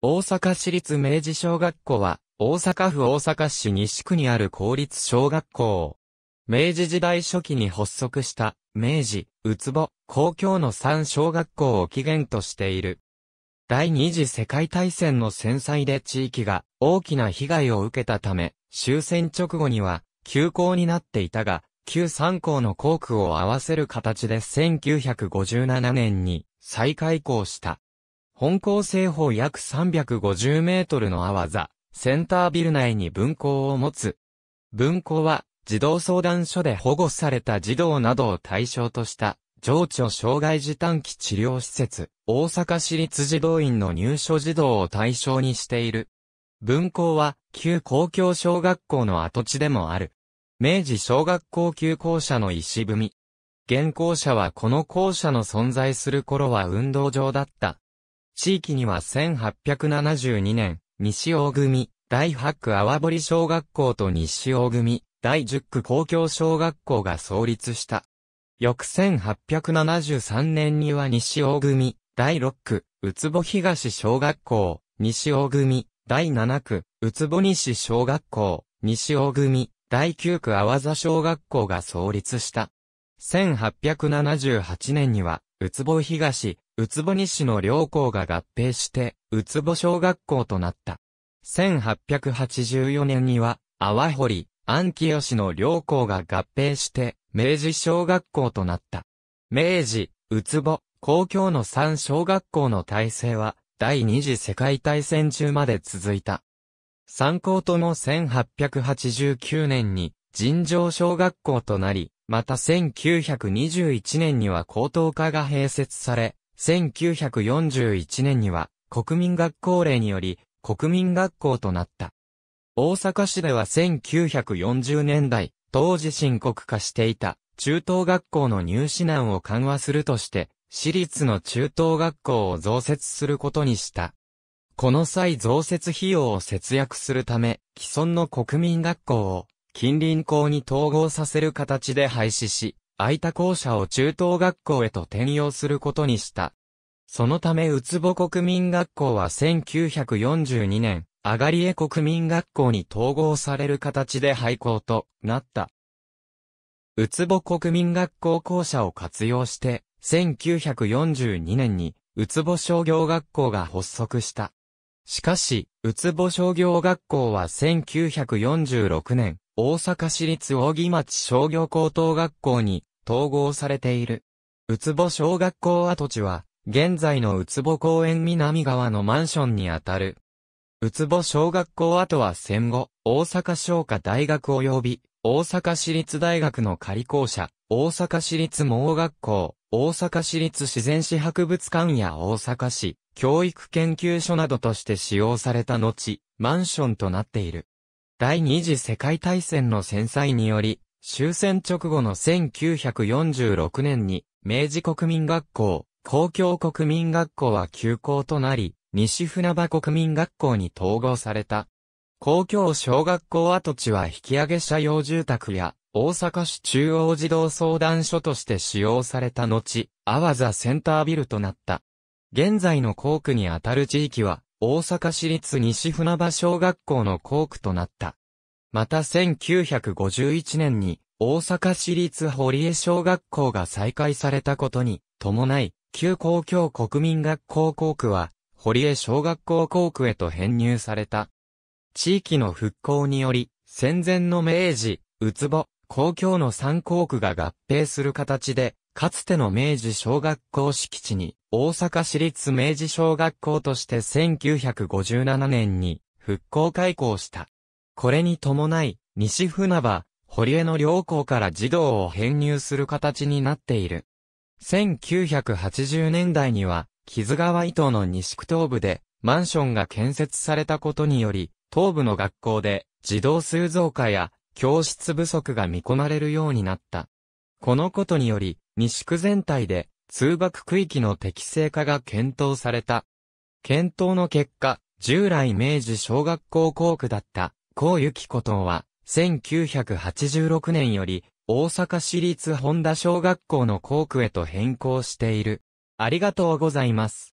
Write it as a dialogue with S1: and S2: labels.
S1: 大阪市立明治小学校は、大阪府大阪市西区にある公立小学校。明治時代初期に発足した、明治、宇都ぼ、公共の3小学校を起源としている。第二次世界大戦の戦災で地域が大きな被害を受けたため、終戦直後には休校になっていたが、旧三校の校区を合わせる形で1957年に再開校した。本校西方約350メートルの阿波座、センタービル内に分校を持つ。分校は、児童相談所で保護された児童などを対象とした、情緒障害児短期治療施設、大阪市立児童院の入所児童を対象にしている。分校は、旧公共小学校の跡地でもある。明治小学校旧校舎の石踏み。現校舎はこの校舎の存在する頃は運動場だった。地域には1872年、西大組、第8区泡堀小学校と西大組、第10区公共小学校が創立した。翌1873年には西大組、第6区、宇つぼ東小学校、西大組、第7区、宇つぼ西小学校、西大組、第9区阿座小学校が創立した。1878年には、宇つぼ東、うつぼ西の両校が合併して、うつぼ小学校となった。1884年には、波堀、安清市の両校が合併して、明治小学校となった。明治、うつぼ、公共の3小学校の体制は、第二次世界大戦中まで続いた。参校とも1889年に、尋常小学校となり、また1921年には高等科が併設され、1941年には国民学校令により国民学校となった。大阪市では1940年代、当時深刻化していた中等学校の入試難を緩和するとして、私立の中等学校を増設することにした。この際増設費用を節約するため、既存の国民学校を近隣校に統合させる形で廃止し、空いた校舎を中等学校へと転用することにした。そのため、うつぼ国民学校は1942年、あがりえ国民学校に統合される形で廃校となった。うつぼ国民学校校舎を活用して、1942年に、うつぼ商業学校が発足した。しかし、うつぼ商業学校は1946年、大阪市立大木町商業高等学校に統合されている。うつぼ小学校跡地は、現在のうつぼ公園南側のマンションにあたる。うつぼ小学校跡は戦後、大阪商科大学及び、大阪市立大学の仮校舎、大阪市立盲学校、大阪市立自然史博物館や大阪市、教育研究所などとして使用された後、マンションとなっている。第二次世界大戦の戦災により、終戦直後の1946年に、明治国民学校、公共国民学校は休校となり、西船場国民学校に統合された。公共小学校跡地は引き上げ者用住宅や、大阪市中央児童相談所として使用された後、阿波ザセンタービルとなった。現在の校区にあたる地域は、大阪市立西船場小学校の校区となった。また1951年に大阪市立堀江小学校が再開されたことに伴い、旧公共国民学校校区は堀江小学校校区へと編入された。地域の復興により、戦前の明治、うつぼ、公共の三校区が合併する形で、かつての明治小学校敷地に、大阪市立明治小学校として1957年に復興開校した。これに伴い、西船場、堀江の両校から児童を編入する形になっている。1980年代には、木津川伊東の西区東部で、マンションが建設されたことにより、東部の学校で、児童数増加や、教室不足が見込まれるようになった。このことにより、西区全体で通学区域の適正化が検討された。検討の結果、従来明治小学校校区だった高幸子等は、1986年より大阪市立本田小学校の校区へと変更している。ありがとうございます。